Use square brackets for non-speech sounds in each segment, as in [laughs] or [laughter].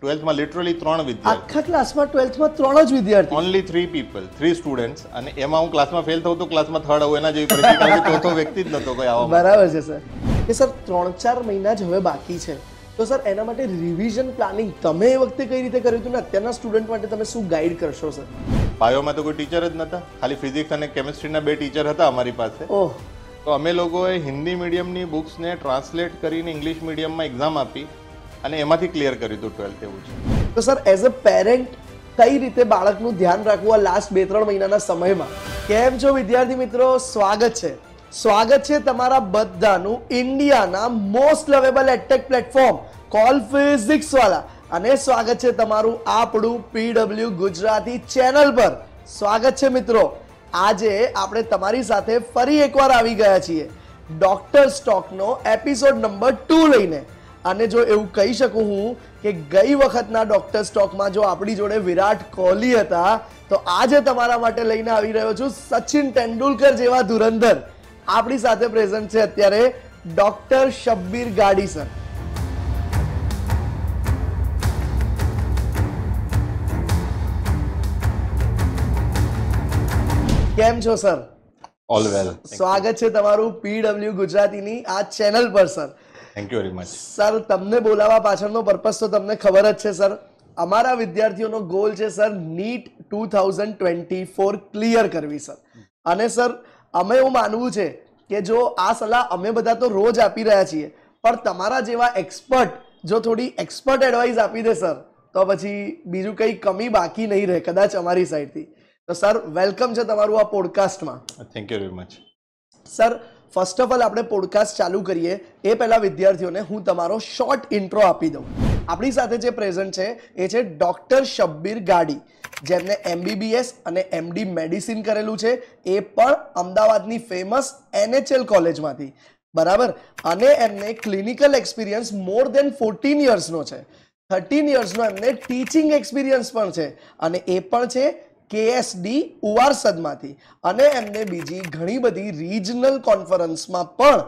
ટ્વેલ્થમાં લિટરલી ત્રણ વિદ્યાર્થી આખા ક્લાસમાં ટ્વેલ્થમાં ત્રણ જ વિદ્યાર્થી only three people three students અને એમાં હું ક્લાસમાં ફેલ થઉં તો ક્લાસમાં થર્ડ આવું એના જેવી પ્રતિકા ચોથો વ્યક્તિ જ નહોતો કોઈ આવવા બરાબર છે સર કે સર ત્રણ ચાર મહિના જ હવે બાકી છે તો સર એના માટે રિવિઝન પ્લાનિંગ તમે એ વખતે કઈ રીતે કર્યું હતું ને અત્યારના સ્ટુડન્ટ માટે તમે શું ગાઈડ કરશો સર બાયોમાં તો કોઈ ટીચર જ નહોતા ખાલી ફિઝિક્સ અને કેમિસ્ટ્રીના બે ટીચર હતા અમારી પાસે ઓહ તો અમે લોકોએ હિન્દી મીડિયમની બુક્સને ટ્રાન્સલેટ કરીને ઇંગ્લિશ મીડિયમમાં એક્ઝામ આપી અને એમાંથી ક્લિયર કર્યું હતું ટ્વેલ્થ એવું છે તો સર એઝ અ પેરેન્ટ કઈ રીતે બાળકનું ધ્યાન રાખવું આ લાસ્ટ બે ત્રણ મહિનાના સમયમાં કેમ છો વિદ્યાર્થી મિત્રો સ્વાગત છે સ્વાગત છે તમારા બધાનું ઇન્ડિયાના most lovable edtech platform call Physics Wallah અને સ્વાગત છે તમારું આપણું પીડબ્લ્યુ ગુજરાતી ચેનલ પર સ્વાગત છે મિત્રો આજે આપણે તમારી સાથે ફરી એકવાર આવી ગયા છીએ ડોક્ટર સ્ટોકનો એપિસોડ નંબર ટુ લઈને અને જો એવું કહી શકું હું કે ગઈ વખતના ડોક્ટર સ્ટોકમાં જો આપણી જોડે વિરાટ કોહલી હતા તો આજે તમારા માટે લઈને આવી રહ્યો છું સચિન તેંડુલકર જેવા ધુરંધર આપણી સાથે પ્રેઝન્ટ છે અત્યારે ડોક્ટર શબ્બીર ગાડી સર કેમ છો સર ઓલ વેલ સ્વાગત છે તમારું પીડબ્લ્યુ ગુજરાતીની આ ચેનલ પર sir thank you very much sir તમને બોલાવવા પાછળનો પર્પસ તો તમને ખબર જ છે સર અમારા વિદ્યાર્થીઓનો ગોલ છે sir NEET two thousand twenty four clear કરવી સર અને સર અમે એવું માનવું છે કે જો આ સલાહ અમે બધા તો રોજ આપી રહ્યા છીએ પણ તમારા જેવા એક્સપર્ટ જો થોડી એક્સપર્ટ એડવાઇસ આપી દે સર તો પછી બીજું કંઈ કમી બાકી નહીં રહે કદાચ અમારી સાઈડથી તો સર વેલકમ છે તમારું આ પોડકાસ્ટમાં thank you very much sir first of all આપણે પોડકાસ્ટ ચાલુ કરીએ એ પહેલાં વિદ્યાર્થીઓને હું તમારો શોર્ટ ઇન્ટ્રો આપી દઉં આપણી સાથે જે પ્રેઝન્ટ છે એ છે ડૉક્ટર શબ્બીર ગાડી જેમને એમબીબીએસ અને એમડી મેડિસિન કરેલું છે એ પણ અમદાવાદની ફેમસ એનએચએલ કોલેજમાંથી બરાબર અને એમને clinical experience more than fourteen યર્સનો છે થર્ટીન યર્સનો એમને ટીચિંગ એક્સપિરિયન્સ પણ છે અને એ પણ છે કેએસડી ઉવારસદમાંથી અને એમને બીજી ઘણી બધી રિજનલ કોન્ફરન્સમાં પણ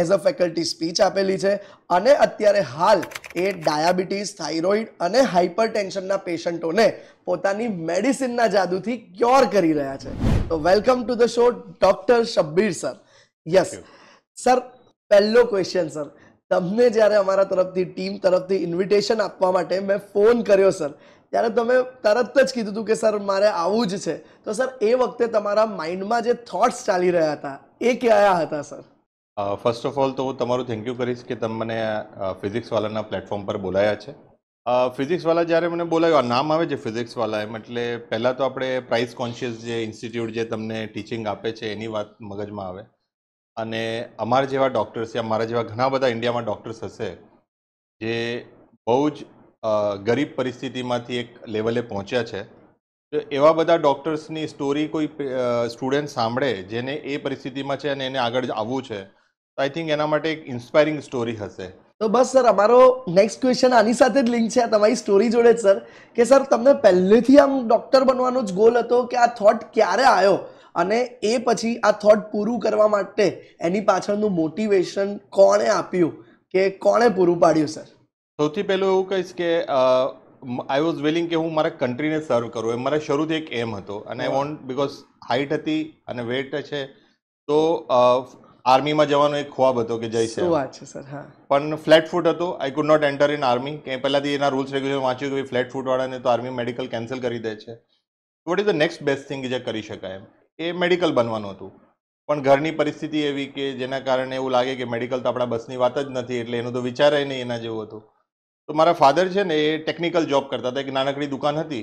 એઝ અ ફેકલ્ટી સ્પીચ આપેલી છે અને અત્યારે હાલ એ ડાયાબિટીસ થાઇરોઇડ અને હાઇપરટેન્શનના પેશન્ટોને પોતાની મેડિસિનના જાદુથી ક્યોર કરી રહ્યા છે તો welcome to the show doctor Shabbir sir yes sir પહેલો ક્વેશ્ચન સર તમને જ્યારે અમારા તરફથી ટીમ તરફથી ઇન્વિટેશન આપવા માટે મેં ફોન કર્યો સર ત્યારે તમે તરત જ કીધું હતું કે સર મારે આવું જ છે તો સર એ વખતે તમારા માઇન્ડમાં જે થોટ્સ ચાલી રહ્યા હતા એ કયા હતા સર ફર્સ્ટ ઓફ ઓલ તો હું તમારું થેન્ક યુ કરીશ કે તમે મને ફિઝિક્સવાલાના પ્લેટફોર્મ પર બોલાયા છે ફિઝિક્સવાલા જ્યારે મને બોલાયો નામ આવે છે ફિઝિક્સવાલા એમ એટલે પહેલાં તો આપણે પ્રાઇસ કોન્શિયસ જે ઇન્સ્ટિટ્યૂટ જે તમને ટીચિંગ આપે છે એની વાત મગજમાં આવે અને અમારા જેવા ડૉક્ટર્સ યા મારા જેવા ઘણા બધા ઇન્ડિયામાં ડૉક્ટર્સ હશે જે બહુ જ ગરીબ પરિસ્થિતિમાંથી એક લેવલે પહોંચ્યા છે તો એવા બધા ડૉક્ટર્સની સ્ટોરી કોઈ સ્ટુડન્ટ સાંભળે જેને એ પરિસ્થિતિમાં છે અને એને આગળ આવવું છે તો આઈ થિંક એના માટે એક ઇન્સ્પાયરિંગ સ્ટોરી હશે તો બસ સર અમારો નેક્સ્ટ ક્વેશ્ચન આની સાથે જ લિંક છે આ તમારી સ્ટોરી જોડે જ સર કે સર તમને પહેલેથી આમ ડૉક્ટર બનવાનો જ ગોલ હતો કે આ થોટ ક્યારે આવ્યો અને એ પછી આ થોટ પૂરું કરવા માટે એની પાછળનું મોટિવેશન કોણે આપ્યું કે કોણે પૂરું પાડ્યું સર સૌથી પહેલું એવું કહીશ કે આઈ વોઝ વિલિંગ કે હું મારા કન્ટ્રીને સર્વ કરું એ મારા શરૂથી એક એમ હતો અને આઈ વોન્ટ બિકોઝ હાઇટ હતી અને વેટ છે તો આર્મીમાં જવાનો એક ખ્વાબ હતો કે જઈ છે સર હા પણ ફ્લેટ ફૂટ હતો I could not enter in army કે પહેલાંથી એના રૂલ્સ રેગ્યુલર વાંચ્યું કે ફ્લેટ ફૂટવાળાને તો આર્મી મેડિકલ કેન્સલ કરી દે છે what is the next best thing જે કરી શકાય એમ એ મેડિકલ બનવાનું હતું પણ ઘરની પરિસ્થિતિ એવી કે જેના કારણે એવું લાગે કે મેડિકલ તો આપણા બસની વાત જ નથી એટલે એનું તો વિચારાય નહીં એના જેવું હતું તો મારા ફાધર છે ને એ ટેકનિકલ જોબ કરતા હતા એક નાનકડી દુકાન હતી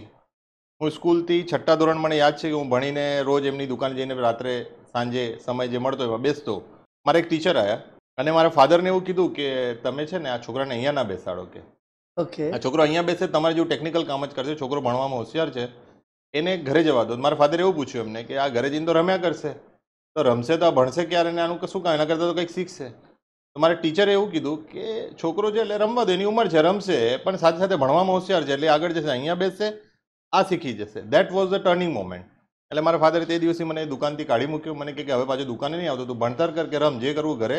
હું સ્કૂલથી છઠ્ઠા ધોરણ મને યાદ છે કે હું ભણીને રોજ એમની દુકાન જઈને રાત્રે સાંજે સમય જે મળતો એમાં બેસતો મારે એક ટીચર આવ્યા અને મારા ફાધરને એવું કીધું કે તમે છે ને આ છોકરાને અહીંયા ના બેસાડો કે ઓકે આ છોકરો અહીંયા બેસે તમારે જેવું ટેકનિકલ કામ જ કરશે છોકરો ભણવામાં હોશિયાર છે એને ઘરે જવા દો મારા ફાધરે એવું પૂછ્યું એમને કે આ ઘરે જઈને તો રમ્યા કરશે તો રમશે તો આ ભણશે ક્યારે ને આનું કશું કાંઈ એના કરતાં તો કંઈક શીખશે તો મારે ટીચરે એવું કીધું કે છોકરો છે એટલે રમવા દો એની ઉંમર છે રમશે પણ સાથે સાથે ભણવામાં હોશિયાર છે એટલે આગળ જશે અહીંયા બેસશે આ શીખી જશે that was the turning moment એટલે મારા ફાધરે તે દિવસે મને દુકાનથી કાઢી મૂક્યું મને કે હવે પાછું દુકાને નહીં આવતો તું ભણતર કર કે રમ જે કરવું ઘરે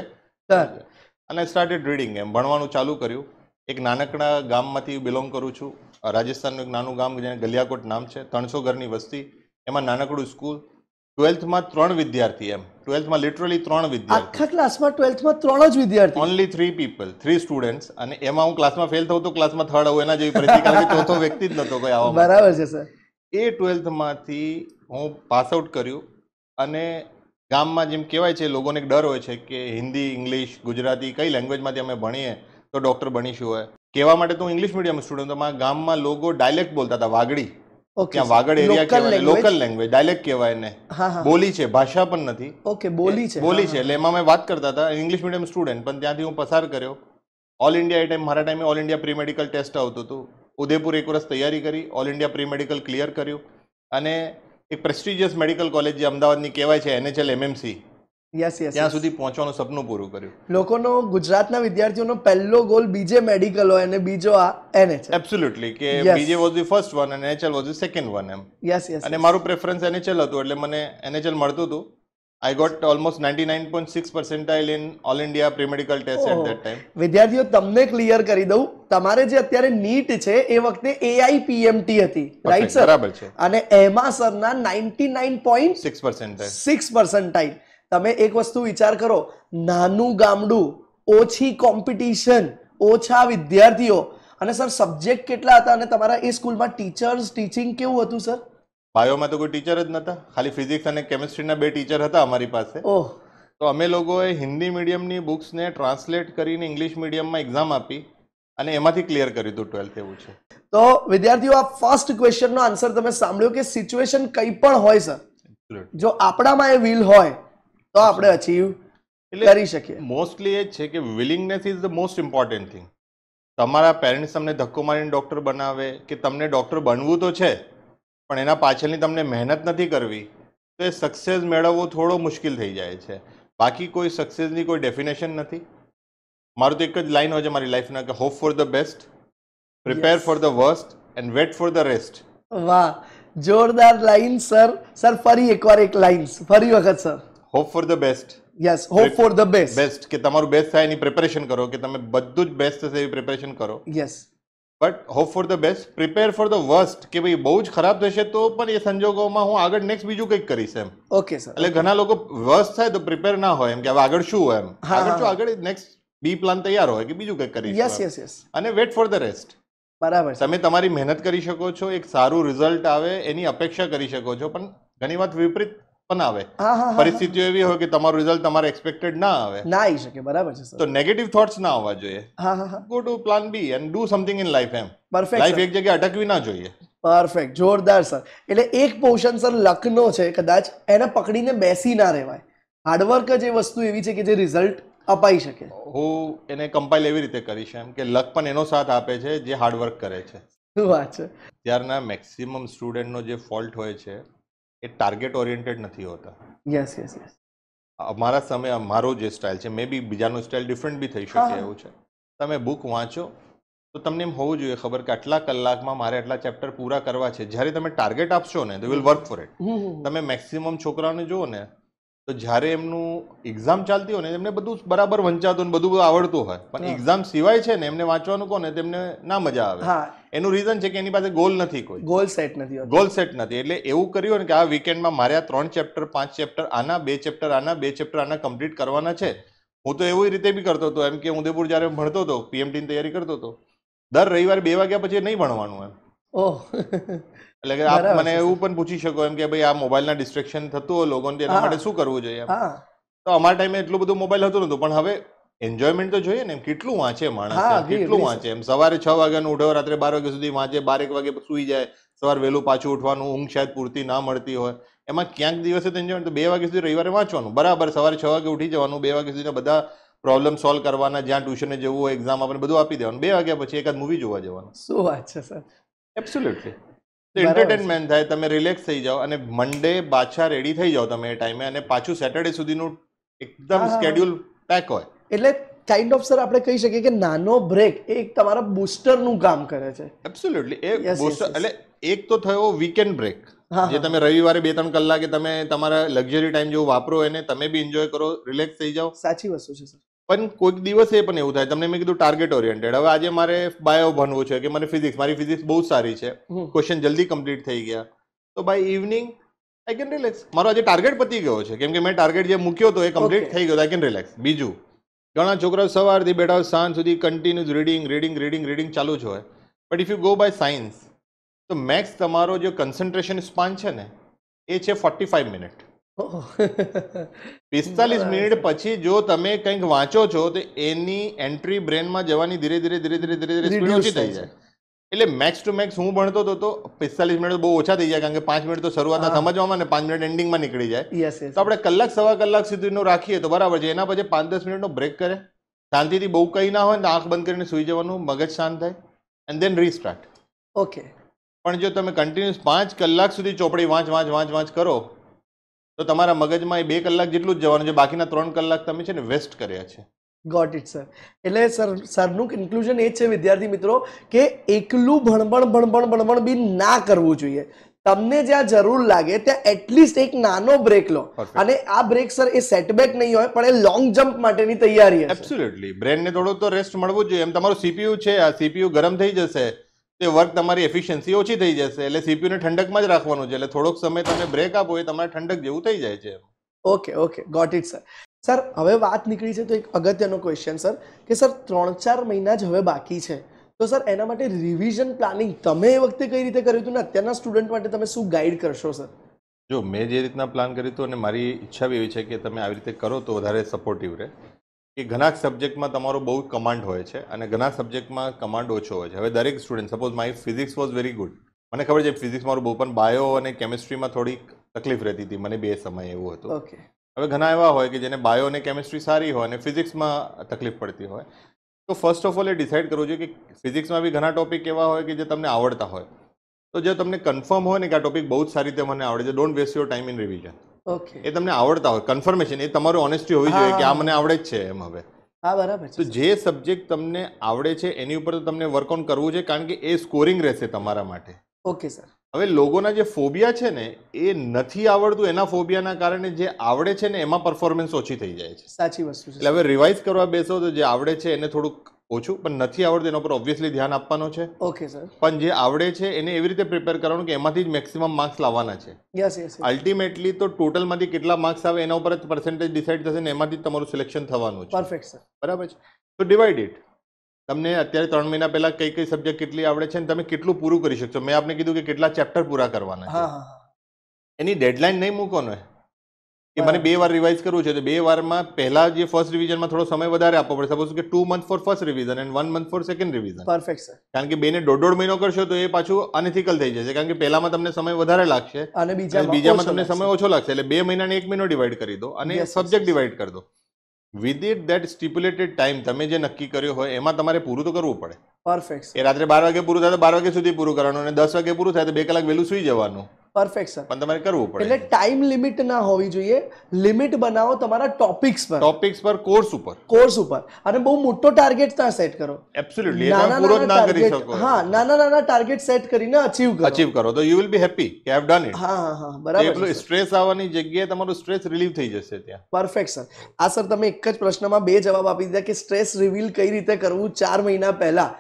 અને સ્ટાર્ટેડ રીડિંગ એમ ભણવાનું ચાલુ કર્યું એક નાનકડા ગામમાંથી બિલોંગ કરું છું રાજસ્થાનનું એક નાનું ગામ જેને ગલિયાકોટ નામ છે ત્રણસો ઘરની વસ્તી એમાં નાનકડું સ્કૂલ ટ્વેલ્થમાં ત્રણ વિદ્યાર્થી એમ ટ્વેલ્થમાં લિટરલી ત્રણ વિદ્યાર્થી આખા ક્લાસમાં ટ્વેલ્થમાં ત્રણ જ વિદ્યાર્થી only three people three students અને એમાં હું ક્લાસમાં ફેલ થઉં તો ક્લાસમાં થર્ડ આવું એના જેવી પરિસ્થિતિ ચોથો વ્યક્તિ જ નહોતો કોઈ આવવા બરાબર છે સર એ ટ્વેલ્થમાંથી હું પાસ આઉટ કર્યું અને ગામમાં જેમ કહેવાય છે લોકોને એક ડર હોય છે કે હિન્દી ઇંગ્લિશ ગુજરાતી કઈ લેંગ્વેજમાંથી અમે ભણીએ તો ડૉક્ટર બનીશું હોય કહેવા માટે તો હું ઇંગ્લિશ મીડિયમ સ્ટુડન્ટ તમારા ગામમાં લોકો ડાયલેક્ટ બોલતા હતા વાગડી ત્યાં વાગડ એરિયા કહેવાય લોકલ લેંગ્વેજ ડાયલેક્ટ કહેવાય એને બોલી છે ભાષા પણ નથી ઓકે બોલી છે બોલી છે એટલે એમાં મેં વાત કરતા હતા ઇંગ્લિશ મીડિયમ સ્ટુડન્ટ પણ ત્યાંથી હું પસાર કર્યો ઓલ ઇન્ડિયા એ ટાઈમ મારા ટાઈમે all India pre medical test આવતું હતું ઉદયપુર એક વર્ષ તૈયારી કરી all India pre medical clear કર્યું અને એક પ્રેસ્ટિજિયસ મેડિકલ કોલેજ જે અમદાવાદની કહેવાય છે એનએચએલ એમએમસી યસ યસ ત્યાં સુધી પહોંચવાનું સપનું પૂરું કર્યું લોકોનો ગુજરાતના વિદ્યાર્થીઓનો પહેલો ગોલ બીજે મેડિકલ હોય અને બીજો આ એનએચએલ એબ્સોલ્યુટલી કે BJ was the first one અને NHL was the second one એમ યસ યસ અને મારું પ્રેફરન્સ એનએચએલ હતું એટલે મને એનએચએલ મળતું હતું I got almost ninety nine point six percentile in all India premedical test at that time વિદ્યાર્થીઓ તમને ક્લિયર કરી દઉં તમારે જે અત્યારે નીટ છે એ વખતે એઆઈપીએમટી હતી રાઈટ સર બરાબર છે અને એમાં સરના ninety nine point six percentile six percentile તમે એક વસ્તુ વિચાર કરો નાનું ગામડું ઓછી કોમ્પિટિશન ઓછા વિદ્યાર્થીઓ અને સર સબ્જેક્ટ કેટલા હતા અને તમારા એ સ્કૂલમાં ટીચર્સ ટીચિંગ કેવું હતું સર બાયોમાં તો કોઈ ટીચર જ નહોતા ખાલી ફિઝિક્સ અને કેમિસ્ટ્રીના બે ટીચર હતા અમારી પાસે ઓહ તો અમે લોકોએ હિન્દી મીડિયમની બુક્સને ટ્રાન્સલેટ કરીને ઇંગ્લિશ મીડિયમમાં એક્ઝામ આપી અને એમાંથી ક્લિયર કર્યું હતું ટ્વેલ્થ એવું છે તો વિદ્યાર્થીઓ આ ફર્સ્ટ ક્વેશ્ચનનો આન્સર તમે સાંભળ્યો કે સિચ્યુએશન કંઈ પણ હોય સર જો આપણામાં એ વિલ હોય તો આપણે અચીવ કરી શકીએ મોસ્ટલી એ છે કે willingness is the most important thing તમારા પેરેન્ટ્સ તમને ધક્કો મારીને ડૉક્ટર બનાવે કે તમને ડૉક્ટર બનવું તો છે પણ એના પાછળની તમને મહેનત નથી કરવી તો એ સક્સેસ મેળવવો થોડો મુશ્કેલ થઈ જાય છે બાકી કોઈ સક્સેસની કોઈ ડેફિનેશન નથી મારું તો એક જ લાઈન હોય છે મારી લાઈફના કે hope for the best prepare for the worst and wait for the rest વાહ જોરદાર લાઈન સર સર ફરી એકવાર એક લાઈન ફરી વખત sir hope for the best yes hope for the best best કે તમારું બેસ્ટ થાય એની પ્રિપેરેશન કરો કે તમે બધું જ બેસ્ટ થશે એવી પ્રિપેરેશન કરો yes but hope for the best prepare for the worst કે ભાઈ બહુ જ ખરાબ થશે તો પણ એ સંજોગોમાં હું આગળ નેક્સ્ટ બીજું કંઈક કરીશ એમ ઓકે સર એટલે ઘણા લોકો વર્સ્ટ થાય તો પ્રિપેર ના હોય એમ કે હવે આગળ શું હોય એમ આગળ શું આગળ નેક્સ્ટ બી પ્લાન તૈયાર હોય કે બીજું કંઈક કરી યસ યસ યસ અને વેટ ફોર ધ રેસ્ટ બરાબર તમે તમારી મહેનત કરી શકો છો એક સારું રિઝલ્ટ આવે એની અપેક્ષા કરી શકો છો પણ ઘણી વાત વિપરીત પણ આવે પરિસ્થિતિઓ એવી હોય કે તમારું રિઝલ્ટ તમારે એક્સપેક્ટેડ ના આવે ના આવી શકે બરાબર છે તો નેગેટિવ થોટ્સ ના આવવા જોઈએ go to plan B and do something in life એમ પરફેક્ટ લાઈફ એક જગ્યાએ અટકવી ના જોઈએ પરફેક્ટ જોરદાર સર એટલે એક પોર્શન સર લકનો છે કદાચ એને પકડીને બેસી ના રહેવાય હાર્ડવર્ક જ એ વસ્તુ એવી છે કે જે રિઝલ્ટ અપાઈ શકે હું એને કમ્પાઇલ એવી રીતે કરીશ એમ કે લક પણ એનો સાથ આપે છે જે હાર્ડવર્ક કરે છે શું વાત છે ત્યારના મેક્સિમમ સ્ટુડન્ટનો જે ફોલ્ટ હોય છે એ ટાર્ગેટ ઓરિએન્ટેડ નથી હોતા યસ યસ યસ અમારા સમય અમારો જે સ્ટાઇલ છે મે બી બીજાનો સ્ટાઇલ ડિફરન્ટ બી થઈ શકે એવું છે તમે બુક વાંચો તો તમને એમ હોવું જોઈએ ખબર કે આટલા કલાકમાં મારે આટલા ચેપ્ટર પૂરા કરવા છે જ્યારે તમે ટાર્ગેટ આપશો ને they will work for it તમે મેક્સિમમ છોકરાઓને જુઓ ને તો જ્યારે એમનું એક્ઝામ ચાલતી હોય ને એમને બધું બરાબર વંચાતું ને બધું આવડતું હોય પણ એક્ઝામ સિવાય છે ને એમને વાંચવાનું કોને તેમને ના મજા આવે એનું રીઝન છે કે એની પાસે ગોલ નથી કોઈ ગોલ સેટ નથી ગોલ સેટ નથી એટલે એવું કર્યું ને કે આ વીકેન્ડમાં મારે આ ત્રણ ચેપ્ટર પાંચ ચેપ્ટર આના બે ચેપ્ટર આના બે ચેપ્ટર આના કમ્પ્લીટ કરવાના છે હું તો એવી રીતે બી કરતો હતો એમ કે ઉદયપુર જ્યારે ભણતો હતો પીએમટીની તૈયારી કરતો હતો દર રવિવારે બે વાગ્યા પછી નહીં ભણવાનું એમ ઓહ [laughs] એટલે કે આપ મને એવું પણ પૂછી શકો એમ કે ભાઈ આ મોબાઈલ ના ડિસ્ટ્રેક્શન થતું હોય લોકોને એના માટે શું કરવું જોઈએ તો અમારા ટાઈમે એટલું બધું મોબાઈલ હતું નતું પણ હવે એન્જોયમેન્ટ તો જોઈએ ને એમ કેટલું વાંચે માણસ કેટલું વાંચે એમ સવારે છ વાગ્યાનું ઉઠ્યો રાત્રે બાર વાગ્યા સુધી વાંચે બાર એક વાગે સુઈ જાય સવાર વહેલું પાછું ઉઠવાનું ઊંઘ શાયદ પૂરતી ના મળતી હોય એમાં ક્યાંક દિવસે તો એન્જોયમેન્ટ તો બે વાગ્યા સુધી રવિવારે વાંચવાનું બરાબર સવારે છ વાગે ઉઠી જવાનું બે વાગ્યા સુધી બધા પ્રોબ્લેમ સોલ્વ કરવાના જ્યાં ટ્યુશને જવું હોય એક્ઝામ આપણે બધું આપી દેવાનું બે વાગ્યા પછી એકાદ મૂવી જોવા જવાનું શું વાત છે સર એબ્સોલ્યુટલી એન્ટરટેનમેન્ટ થાય તમે રિલેક્સ થઈ જાઓ અને મંડે પાછા રેડી થઈ જાઓ તમે એ ટાઈમે અને પાછું સેટરડે સુધીનું એકદમ સ્કેડ્યુલ પેક હોય એટલે કાઇન્ડ ઓફ સર આપણે કહી શકીએ કે નાનો બ્રેક એ તમારા બૂસ્ટરનું કામ કરે છે એબ્સોલ્યુટલી એ બૂસ્ટર એટલે એક તો થયો વીકેન્ડ બ્રેક જે તમે રવિવારે બે ત્રણ કલાકે તમે તમારા લક્ઝરી ટાઈમ જેવું વાપરો એને તમે બી એન્જોય કરો રિલેક્સ થઈ જાઓ સાચી વસ્તુ છે સર પણ કોઈક દિવસ એ પણ એવું થાય તમને મેં કીધું ટાર્ગેટ ઓરિયન્ટેડ હવે આજે મારે બાયો ભણવું છે કે મારે ફિઝિક્સ મારી ફિઝિક્સ બહુ સારી છે ક્વેશ્ચન જલ્દી કમ્પ્લીટ થઈ ગયા તો by evening I can relax મારો આજે ટાર્ગેટ પતી ગયો છે કેમ કે મેં ટાર્ગેટ જે મૂક્યો હતો એ કમ્પ્લીટ થઈ ગયો આઈ કેન રિલેક્સ બીજું ઘણા છોકરાઓ સવારથી બેઠા સાંજ સુધી continuous reading reading reading reading ચાલુ જ હોય but if you go by science તો મેક્સ તમારો જે કન્સન્ટ્રેશન સ્પાન છે ને એ છે ફોર્ટી ફાઇવ મિનિટ પિસ્તાલીસ મિનિટ પછી જો તમે કંઈક વાંચો છો તો એની એન્ટ્રી બ્રેનમાં જવાની ધીરે ધીરે ધીરે ધીરે ધીરે ધીરે સ્પીડ ઓછી થઈ જાય એટલે મેક્સ ટુ મેક્સ હું ભણતો હતો તો પિસ્તાલીસ મિનિટ બહુ ઓછા થઈ જાય કારણ કે પાંચ મિનિટ તો શરૂઆતમાં સમજવામાં ને પાંચ મિનિટ એન્ડિંગમાં નીકળી જાય તો આપણે કલાક સવા કલાક સુધીનો રાખીએ તો બરાબર છે એના પછી પાંચ દસ મિનિટનો બ્રેક કરે શાંતિથી બહુ કંઈ ના હોય ને આંખ બંધ કરીને સુઈ જવાનું મગજ શાંત થાય એન્ડ દેન રીસ્ટાર્ટ ઓકે પણ જો તમે કન્ટિન્યુઅસ પાંચ કલાક સુધી ચોપડી વાંચ વાંચ વાંચ વાંચ કરો તો તમારા મગજમાં એ બે કલાક જેટલું જ જવાનું છે બાકીના ત્રણ કલાક તમે છે ને વેસ્ટ કર્યા છે ગોટ ઇટ સર એટલે સર સરનું કન્ક્લુઝન એ છે વિદ્યાર્થી મિત્રો કે એકલું ભણભણ ભણભણ ભણભણ બી ના કરવું જોઈએ તમને જ્યાં જરૂર લાગે ત્યાં એટલીસ્ટ એક નાનો બ્રેક લો અને આ બ્રેક સર એ સેટબેક નહીં હોય પણ એ લોંગ જમ્પ માટેની તૈયારી એબ્સોલ્યુટલી બ્રેનને થોડો તો રેસ્ટ મળવું જોઈએ એમ તમારું સીપીયુ છે આ સીપીયુ ગરમ થઈ જશે તે વર્ક તમારી એફિશિયન્સી ઓછી થઈ જશે એટલે સીપીયુને ઠંડકમાં જ રાખવાનું છે એટલે થોડોક સમય તમે બ્રેક આપો એ તમારે ઠંડક જેવું થઈ જાય છે okay okay got it sir sir હવે વાત નીકળી છે તો એક અગત્યનો ક્વેશ્ચન સર કે સર ત્રણ ચાર મહિના જ હવે બાકી છે તો સર એના માટે રિવિઝન પ્લાનિંગ તમે એ વખતે કઈ રીતે કર્યું હતું ને અત્યારના સ્ટુડન્ટ માટે તમે શું ગાઈડ કરશો સર જો મેં જે રીતના પ્લાન કર્યું હતું અને મારી ઈચ્છા બી એવી છે કે તમે આવી રીતે કરો તો વધારે સપોર્ટિવ રહે કે ઘણા સબ્જેક્ટમાં તમારો બહુ કમાન્ડ હોય છે અને ઘણા સબ્જેક્ટમાં કમાન્ડ ઓછો હોય છે હવે દરેક student suppose my physics was very good મને ખબર છે ફિઝિક્સ મારું બહુ પણ બાયો અને કેમિસ્ટ્રીમાં થોડી તકલીફ રહેતી હતી મને બે સમય એવું હતું ઓકે હવે ઘણા એવા હોય કે જેને બાયો અને કેમિસ્ટ્રી સારી હોય અને ફિઝિક્સમાં તકલીફ પડતી હોય તો ફર્સ્ટ ઓફ ઓલ એ ડિસાઇડ કરવું જોઈએ કે ફિઝિક્સમાં બી ઘણા ટોપિક એવા હોય કે જે તમને આવડતા હોય તો જે તમને કન્ફર્મ હોય ને કે આ ટોપિક બહુ જ સારી રીતે મને આવડે છે don't waste your time in revision okay એ તમને આવડતા હોય કન્ફર્મેશન એ તમારું ઓનેસ્ટી હોવી જોઈએ કે આ મને આવડે જ છે એમ હવે હા બરાબર તો જે સબ્જેક્ટ તમને આવડે છે એની ઉપર તો તમને વર્ક ઓન કરવું છે કારણ કે એ સ્કોરિંગ રહેશે તમારા માટે ઓકે સર હવે લોકોના જે ફોબિયા છે ને એ નથી આવડતું એના ફોબિયાના કારણે જે આવડે છે ને એમાં પરફોર્મન્સ ઓછી થઈ જાય છે સાચી વસ્તુ છે એટલે હવે રિવાઇઝ કરવા બેસો તો જે આવડે છે એને થોડુંક ઓછું પણ નથી આવડતું એના પર ઓબ્વિયસલી ધ્યાન આપવાનો છે ઓકે સર પણ જે આવડે છે એને એવી રીતે પ્રિપેર કરવાનું કે એમાંથી જ મેક્સિમમ માર્ક્સ લાવવાના છે યસ યસ અલ્ટિમેટલી તો ટોટલમાંથી કેટલા માર્ક્સ આવે એના ઉપર જ પર્સન્ટેજ ડિસાઇડ થશે ને એમાંથી જ તમારું સિલેક્શન થવાનું છે પરફેક્ટ સર બરાબર છે તો ડિવાઈડ ઇટ તમને અત્યારે ત્રણ મહિના પહેલા કઈ કઈ સબ્જેક્ટ કેટલી આવડે છે અને તમે કેટલું પૂરું કરી શકશો મેં આપને કીધું કે કેટલા ચેપ્ટર પૂરા કરવાના એની ડેડલાઇન નહીં મૂકો ને કે મને બે વાર રિવાઇઝ કરવું છે તો બે વારમાં પહેલા જે ફર્સ્ટ રિવિઝનમાં થોડો સમય વધારે આપવો પડે સપોઝ કે two month for first revision and one month for second revision perfect sir કારણ કે બેને દોઢ દોઢ મહિનો કરશો તો એ પાછું અનથિકલ થઈ જશે કારણ કે પહેલામાં તમને સમય વધારે લાગશે અને બીજામાં તમને સમય ઓછો લાગશે એટલે બે મહિનાને એક મહિનો ડિવાઈડ કરી દો અને સબ્જેક્ટ ડિવાઈડ કરી દો within it that stipulated time તમે જે નક્કી કર્યો હોય એમાં તમારે પૂરું તો કરવું પડે પરફેક્ટ એ રાત્રે બાર વાગે પૂરું થાય તો બાર વાગે સુધી પૂરું કરવાનું અને દસ વાગે પૂરું થાય તો બે કલાક વહેલું સુઈ જવાનું પરફેક્શન પણ તમારે કરવું પડે એટલે ટાઈમ લિમિટ ના હોવી જોઈએ લિમિટ બનાવો તમારા ટોપિક્સ પર ટોપિક્સ પર કોર્સ ઉપર કોર્સ ઉપર અને બહુ મોટો ટાર્ગેટ ના સેટ કરો એબ્સોલ્યુટલી નાના નાના ના કરી શકો હા નાના નાના ટાર્ગેટ સેટ કરીને અચીવ કરો અચીવ કરો તો યુ વિલ બી હેપી કે આઈ હેવ ડન ઇટ હા હા બરાબર એટલે સ્ટ્રેસ આવવાની જગ્યાએ તમારો સ્ટ્રેસ રિલીવ થઈ જશે ત્યાં પરફેક્શન આ સર તમે એક જ પ્રશ્નમાં બે જવાબ આપી દીધા કે સ્ટ્રેસ રિવીલ કઈ રીતે કરવું ચાર મહિના પહેલા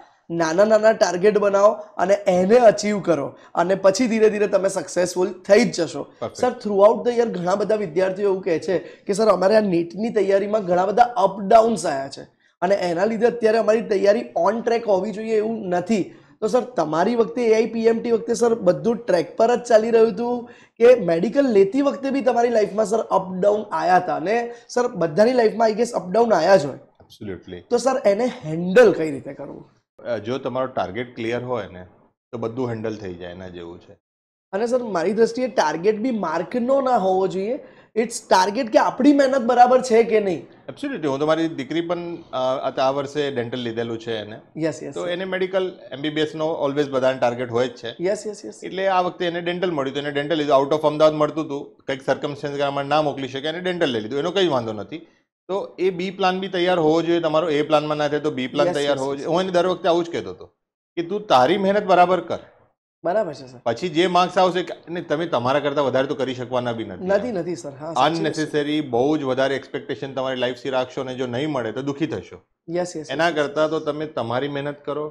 નાના નાના ટાર્ગેટ બનાવો અને એને અચીવ કરો અને પછી ધીરે ધીરે તમે સક્સેસફુલ થઈ જ જશો સર થ્રુઆઉટ ધ યર ઘણા બધા વિદ્યાર્થીઓ એવું કહે છે કે સર અમારે આ નીટની તૈયારીમાં ઘણા બધા અપડાઉન્સ આવ્યા છે અને એના લીધે અત્યારે અમારી તૈયારી ઓન ટ્રેક હોવી જોઈએ એવું નથી તો સર તમારી વખતે એઆઈપીએમટી વખતે સર બધું ટ્રેક પર જ ચાલી રહ્યું હતું કે મેડિકલ લેતી વખતે બી તમારી લાઈફમાં સર અપડાઉન આવ્યા હતા અને સર બધાની લાઈફમાં આઈ ગેસ અપડાઉન આવ્યા જ હોય તો સર એને હેન્ડલ કઈ રીતે કરવું જો તમારો ટાર્ગેટ ક્લિયર હોય ને તો બધું હેન્ડલ થઈ જાય એના જેવું છે અને સર મારી દ્રષ્ટિએ ટાર્ગેટ બી માર્કનો ના હોવો જોઈએ ઇટ્સ ટાર્ગેટ કે આપણી મહેનત બરાબર છે કે નહીં એબ્સોલ્યુટલી હું તો મારી દીકરી પણ આ વર્ષે ડેન્ટલ લીધેલું છે એને યસ યસ તો એને મેડિકલ એમબીબીએસનો ઓલવેઝ બધાને ટાર્ગેટ હોય જ છે યસ યસ યસ એટલે આ વખતે એને ડેન્ટલ મળ્યું તો એને ડેન્ટલ લીધું આઉટ ઓફ અમદાવાદ મળતું હતું કંઈક સરકમસ્ટન્સ ના મોકલી શકે એને ડેન્ટલ લઈ લીધું એનો કંઈ વાંધો નથી તો એ બી પ્લાન બી તૈયાર હોવો જોઈએ તમારો એ પ્લાનમાં ના થાય તો બી પ્લાન તૈયાર હોવો જોઈએ હું એને દર વખતે આવું જ કહેતો હતો કે તું તારી મહેનત બરાબર કર બરાબર છે સર પછી જે માર્ક્સ આવશે ને તમે તમારા કરતા વધારે તો કરી શકવાના બી નથી નથી નથી સર અનનેસેસરી બહુ જ વધારે એક્સપેક્ટેશન તમારી લાઈફ સી રાખશો ને જો નહીં મળે તો દુખી થશો યસ યસ એના કરતા તો તમે તમારી મહેનત કરો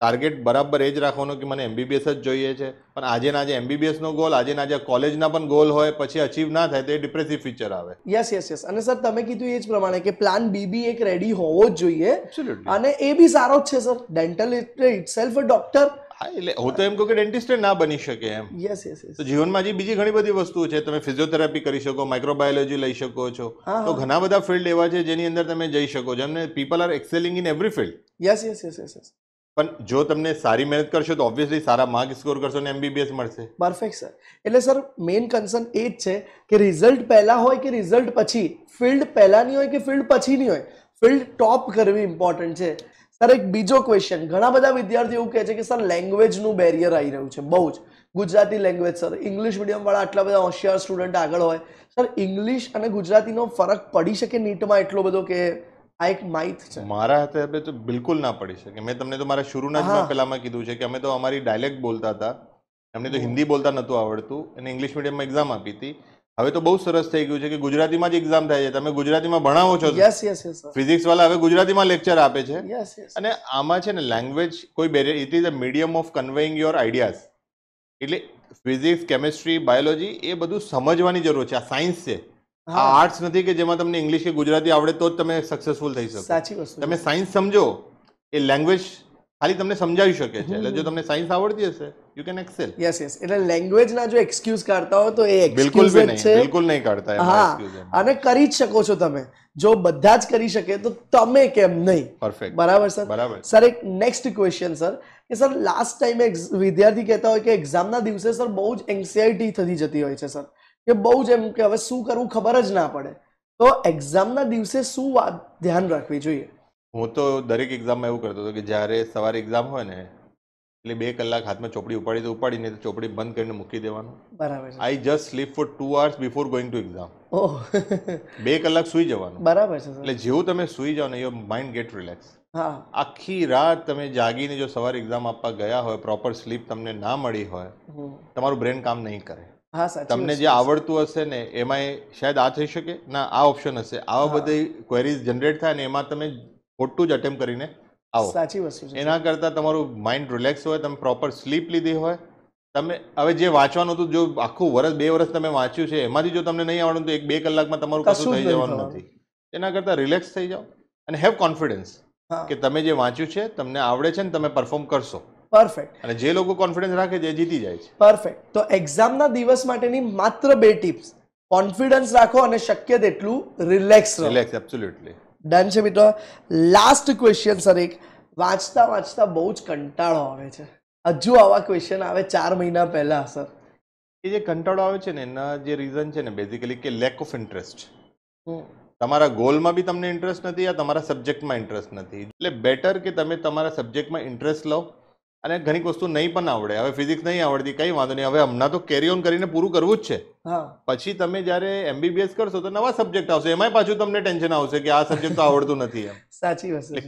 ટાર્ગેટ બરાબર એ જ રાખવાનો કે મને એમબીબીએસ જ જોઈએ છે પણ આજે ના જે એમબીબીએસનો ગોલ આજે ના જે કોલેજના પણ ગોલ હોય પછી અચીવ ના થાય તો એ ડિપ્રેસિવ ફીચર આવે યસ યસ યસ અને સર તમે કીધું એ જ પ્રમાણે કે પ્લાન બી બી એક રેડી હોવો જ જોઈએ અને એ બી સારો જ છે સર ડેન્ટલ એટલે ઇટસેલ્ફ ડોક્ટર એટલે હું તો એમ કહું કે ડેન્ટિસ્ટ ના બની શકે એમ યસ યસ તો જીવનમાં હજી બીજી ઘણી બધી વસ્તુઓ છે તમે ફિઝિયોથેરાપી કરી શકો માઇક્રોબાયોલોજી લઈ શકો છો તો ઘણા બધા ફિલ્ડ એવા છે જેની અંદર તમે જઈ શકો છો અને people are excelling in every field yes yes yes yes પણ જો તમને સારી મહેનત કરશો તો ઓબ્વિયસલી સારા માર્ક સ્કોર કરશો ને એમબીબીએસ મળશે પરફેક્ટ સર એટલે સર મેઇન કન્સર્ન એ જ છે કે રિઝલ્ટ પહેલાં હોય કે રિઝલ્ટ પછી ફિલ્ડ પહેલાંની હોય કે ફિલ્ડ પછીની હોય ફિલ્ડ ટોપ કરવી ઇમ્પોર્ટન્ટ છે સર એક બીજો ક્વેશ્ચન ઘણા બધા વિદ્યાર્થીઓ એવું કહે છે કે સર લેંગ્વેજનું બેરિયર આવી રહ્યું છે બહુ જ ગુજરાતી લેંગ્વેજ સર ઇંગ્લિશ મીડિયમવાળા આટલા બધા હોશિયાર સ્ટુડન્ટ આગળ હોય સર ઇંગ્લિશ અને ગુજરાતીનો ફરક પડી શકે નીટમાં એટલો બધો કે આ એક માઇથ છે મારા હાથે તો બિલકુલ ના પડી શકે મેં તમને તો મારા શરૂના જ પેલામાં કીધું છે કે અમે તો અમારી ડાયલેક્ટ બોલતા હતા અમને તો હિન્દી બોલતા નહોતું આવડતું અને ઇંગ્લિશ મીડિયમમાં એક્ઝામ આપી હતી હવે તો બહુ સરસ થઈ ગયું છે કે ગુજરાતીમાં જ એક્ઝામ થાય છે તમે ગુજરાતીમાં ભણાવો છો યસ યસ યસ ફિઝિક્સ વાળા હવે ગુજરાતીમાં લેક્ચર આપે છે યસ યસ અને આમાં છે ને લેંગ્વેજ કોઈ barrier it is a medium of conveying your ideas એટલે ફિઝિક્સ કેમેસ્ટ્રી બાયોલોજી એ બધું સમજવાની જરૂર છે આ સાયન્સ છે આ આર્ટ્સ નથી કે જેમાં તમને ઇંગ્લિશ કે ગુજરાતી આવડે તો જ તમે સક્સેસફુલ થઈ શકો સાચી વસ્તુ તમે સાયન્સ સમજો એ લેંગ્વેજ ખાલી તમને સમજાવી શકે છે એટલે જો તમને સાયન્સ આવડતી હશે you can excel yes yes એટલે લેંગ્વેજના જો એક્સક્યુઝ કાઢતા હો તો એ બિલકુલ બી નહીં બિલકુલ નહીં કાઢતા હા અને કરી જ શકો છો તમે જો બધા જ કરી શકે તો તમે કેમ નહીં પરફેક્ટ બરાબર સર બરાબર સર એક નેક્સ્ટ ક્વેશ્ચન સર કે સર લાસ્ટ ટાઈમ વિદ્યાર્થી કહેતા હોય કે એક્ઝામના દિવસે સર બહુ જ એન્ઝાયટી થતી જતી હોય છે સર કે બહુ જ એમ કે હવે શું કરવું ખબર જ ના પડે તો એક્ઝામના દિવસે શું વાત ધ્યાન રાખવી જોઈએ હું તો દરેક એક્ઝામમાં એવું કરતો હતો કે જ્યારે સવારે એક્ઝામ હોય ને એટલે બે કલાક હાથમાં ચોપડી ઉપાડી તો ઉપાડી નહીં તો ચોપડી બંધ કરીને મૂકી દેવાનું બરાબર I just sleep for two hours before going to exam બે કલાક સુઈ જવાનું બરાબર છે એટલે જેવું તમે સુઈ જાઓ ને યોર માઇન્ડ ગેટ રિલેક્સ હા આખી રાત તમે જાગીને જો સવારે એક્ઝામ આપવા ગયા હોય પ્રોપર સ્લીપ તમને ના મળી હોય તમારું બ્રેન કામ નહીં કરે તમને જે આવડતું હશે ને એમાંય શાયદ આ થઈ શકે ના આ ઓપ્શન હશે આવા બધી ક્વેરીઝ જનરેટ થાય ને એમાં તમે ખોટું જ અટેમ્પ કરીને આવો સાચી વસ્તુ એના કરતા તમારું માઇન્ડ રિલેક્સ હોય તમે પ્રોપર સ્લીપ લીધી હોય તમે હવે જે વાંચવાનું હતું જો આખું વર્ષ બે વર્ષ તમે વાંચ્યું છે એમાંથી જો તમને નહીં આવડતું તો એક બે કલાકમાં તમારું કશું થઈ જવાનું નથી એના કરતા રિલેક્સ થઈ જાઓ અને હેવ કોન્ફિડન્સ કે તમે જે વાંચ્યું છે તમને આવડે છે ને તમે પરફોર્મ કરશો પરફેક્ટ અને જે લોકો કોન્ફિડન્સ રાખે છે જીતી જાય છે પરફેક્ટ તો એક્ઝામના દિવસ માટેની માત્ર બે ટિપ્સ કોન્ફિડન્સ રાખો અને શક્ય તેટલું રિલેક્સ રિલેક્સ એબ્સોલ્યુટલી ડન છે મિત્રો લાસ્ટ ક્વેશ્ચન સર એક વાંચતા વાંચતા બહુ જ કંટાળો આવે છે હજુ આવા ક્વેશ્ચન આવે ચાર મહિના પહેલા સર એ જે કંટાળો આવે છે ને એના જે રીઝન છે ને બેઝિકલી કે લેક ઓફ ઇન્ટરેસ્ટ તમારા ગોલમાં બી તમને ઇન્ટરેસ્ટ નથી યા તમારા સબ્જેક્ટમાં ઇન્ટરેસ્ટ નથી એટલે બેટર કે તમે તમારા સબ્જેક્ટમાં ઇન્ટરેસ્ટ લો અને ઘણી વસ્તુ નહીં પણ આવડે હવે ફિઝિક્સ નહીં આવડતી કઈ વાંધો નહીં હવે હમણાં તો કેરી ઓન કરીને પૂરું કરવું જ છે પછી તમે જ્યારે એમબીબીએસ કરશો તો નવા સબ્જેક્ટ આવશે એમાં પાછું તમને ટેન્શન આવશે કે આ સબ્જેક્ટ તો આવડતું નથી [laughs] સાચી વસ્તુ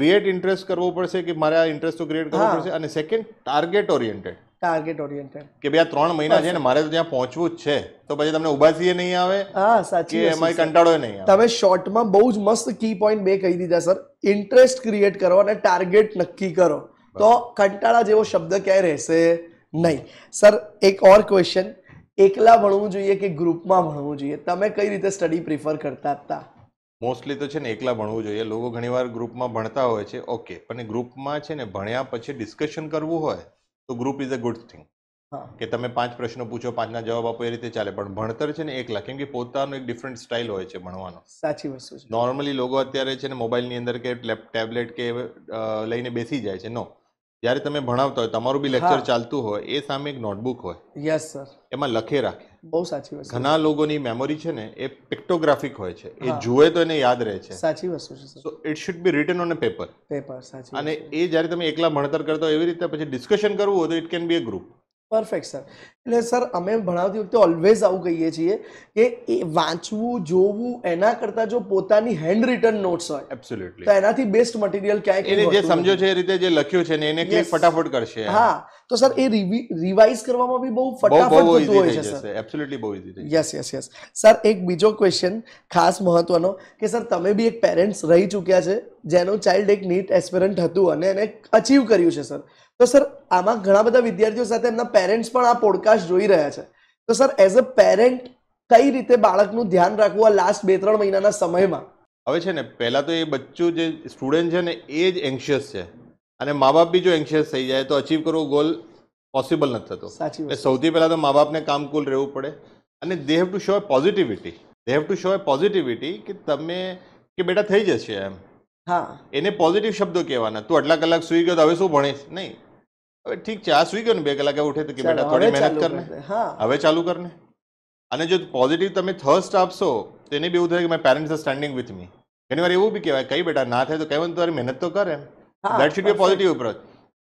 ક્રિએટ ઇન્ટરેસ્ટ કરવો પડશે કે મારે આ ઇન્ટરેસ્ટ તો ક્રિએટ કરવો પડશે અને second target oriented target oriented કે ભાઈ આ ત્રણ મહિના છે ને મારે તો ત્યાં પહોંચવું જ છે તો પછી તમને ઉભાસીએ નહીં આવે હા સાચી કે એમાં કંટાળો નહીં તમે શોર્ટમાં બહુ જ મસ્ત કી પોઈન્ટ બે કહી દીધા સર ઇન્ટરેસ્ટ ક્રિએટ કરો અને ટાર્ગેટ નક્કી કરો તો કંટાળા જેવો શબ્દ ક્યાંય રહેશે નહીં સર એક ઓર ક્વેશ્ચન એકલા ભણવું જોઈએ કે ગ્રુપમાં ભણવું જોઈએ તમે કઈ રીતે સ્ટડી પ્રિફર કરતા હતા મોસ્ટલી તો છે ને એકલા ભણવું જોઈએ લોકો ઘણીવાર ગ્રુપમાં ભણતા હોય છે ઓકે પણ ગ્રુપમાં છે ને ભણ્યા પછી ડિસ્કશન કરવું હોય તો group is a good thing કે તમે પાંચ પ્રશ્નો પૂછો પાંચના જવાબ આપો એ રીતે ચાલે પણ ભણતર છે ને એકલા કેમ કે પોતાનો એક ડિફરન્ટ સ્ટાઇલ હોય છે ભણવાનો સાચી વસ્તુ છે નોર્મલી લોકો અત્યારે છે ને મોબાઈલની અંદર કે ટેબલેટ કે લઈને બેસી જાય છે નો જ્યારે તમે ભણાવતા હોય તમારું બી લેક્ચર ચાલતું હોય એ સામે એક નોટબુક હોય યસ સર એમાં લખે રાખે બહુ સાચી વસ્તુ ઘણા લોકોની મેમોરી છે ને એ પિક્ટોગ્રાફિક હોય છે એ જુએ તો એને યાદ રહે છે સાચી વસ્તુ છે so it should be written on a paper paper સાચી અને એ જ્યારે તમે એકલા ભણતર કરતા હોય એવી રીતે પછી ડિસ્કશન કરવું હોય તો it can be a group perfect sir એટલે સર અમે ભણાવતી વખતે ઓલવેઝ આવું કહીએ છીએ કે એ વાંચવું જોવું એના કરતાં જો પોતાની હેન્ડ રિટર્ન નોટ્સ હોય એબ્સોલ્યુટલી તો એનાથી બેસ્ટ મટીરિયલ ક્યાંય એને જે સમજો છે એ રીતે જે લખ્યું છે ને એને ક્લિક ફટાફટ કરશે હા તો સર એ રિવાઇઝ કરવામાં બી બહુ ફટાફટ થતું હોય છે સર એબ્સોલ્યુટલી બહુ easy yes yes yes sir એક બીજો ક્વેશ્ચન ખાસ મહત્વનો કે સર તમે બી એક પેરેન્ટ્સ રહી ચૂક્યા છે જેનું ચાઇલ્ડ એક નીટ એસ્પિરન્ટ હતું અને એને અચીવ કર્યું છે સર તો સર આમાં ઘણા બધા વિદ્યાર્થીઓ સાથે એમના પેરેન્ટ્સ પણ આ પોડકા પ્રકાશ જોઈ રહ્યા છે તો સર એઝ અ પેરેન્ટ કઈ રીતે બાળકનું ધ્યાન રાખવું આ લાસ્ટ બે ત્રણ મહિનાના સમયમાં હવે છે ને પહેલાં તો એ બચ્ચું જે સ્ટુડન્ટ છે ને એ જ એન્શિયસ છે અને મા બાપ બી જો એન્શિયસ થઈ જાય તો અચીવ કરવો ગોલ પોસિબલ નથી થતો એટલે સૌથી પહેલાં તો મા બાપને કામકુલ રહેવું પડે અને they have to show a positivity they have to show a positivity કે તમે કે બેટા થઈ જશે એમ હા એને પોઝિટિવ શબ્દો કહેવાના તું આટલા કલાક સુઈ ગયો તો હવે શું ભણીશ નહીં હવે ઠીક છે આ સૂઈ ગયો ને બે કલાકે ઉઠે તો કે બેટા થોડી મહેનત કરને હવે ચાલુ કરને અને જો પોઝિટિવ તમે થર્સ્ટ આપશો તો એને બી એવું થાય કે my parents are standing with me ઘણી વાર એવું બી કહેવાય કઈ બેટા ના થાય તો કહેવાય વાંધો તારી મહેનત તો કરે that should be positive approach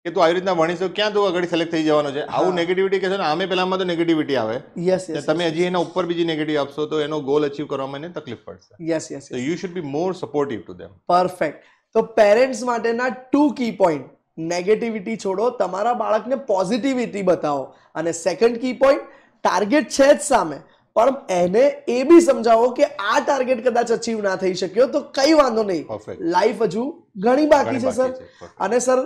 કે તું આવી રીતના ભણીશ તો ક્યાં તું આગળ સિલેક્ટ થઈ જવાનો છે આવું નેગેટિવિટી કહેશો ને આમે પહેલામાં તો નેગેટિવિટી આવે યસ તમે હજી એના ઉપર બીજી નેગેટિવ આપશો તો એનો ગોલ અચીવ કરવામાં એને તકલીફ પડશે yes yes you should be more supportive to them perfect તો પેરેન્ટ્સ માટેના ટુ કી પોઈન્ટ નેગેટિવિટી છોડો તમારા બાળકને પોઝિટિવિટી બતાવો અને સેકન્ડ કી પોઈન્ટ ટાર્ગેટ છે જ સામે પણ એને એ બી સમજાવો કે આ ટાર્ગેટ કદાચ અચીવ ના થઈ શક્યો તો કઈ વાંધો નહીં લાઈફ હજુ ઘણી બાકી છે સર અને સર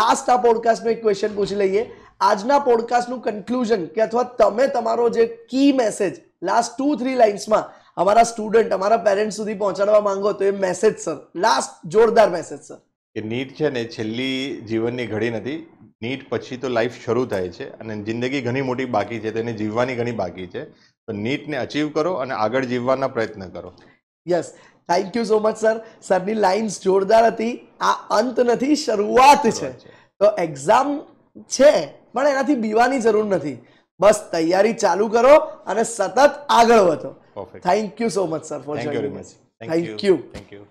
લાસ્ટ આ પોડકાસ્ટનો એક ક્વેશ્ચન પૂછી લઈએ આજના પોડકાસ્ટનું કન્ક્લુઝન કે અથવા તમે તમારો જે key message last two three લાઇન્સમાં અમારા સ્ટુડન્ટ અમારા પેરેન્ટ્સ સુધી પહોંચાડવા માંગો તો એ મેસેજ સર લાસ્ટ જોરદાર મેસેજ સર કે નીટ છે ને છેલ્લી જીવનની ઘડી નથી નીટ પછી તો લાઈફ શરૂ થાય છે અને જિંદગી ઘણી મોટી બાકી છે તેને જીવવાની ઘણી બાકી છે તો નીટને અચીવ કરો અને આગળ જીવવાના પ્રયત્ન કરો yes thank you so much sir સરની લાઇન્સ જોરદાર હતી આ અંત નથી શરૂઆત છે તો એક્ઝામ છે પણ એનાથી બીવાની જરૂર નથી બસ તૈયારી ચાલુ કરો અને સતત આગળ વધો thank you so much sir for thank you thank you thank you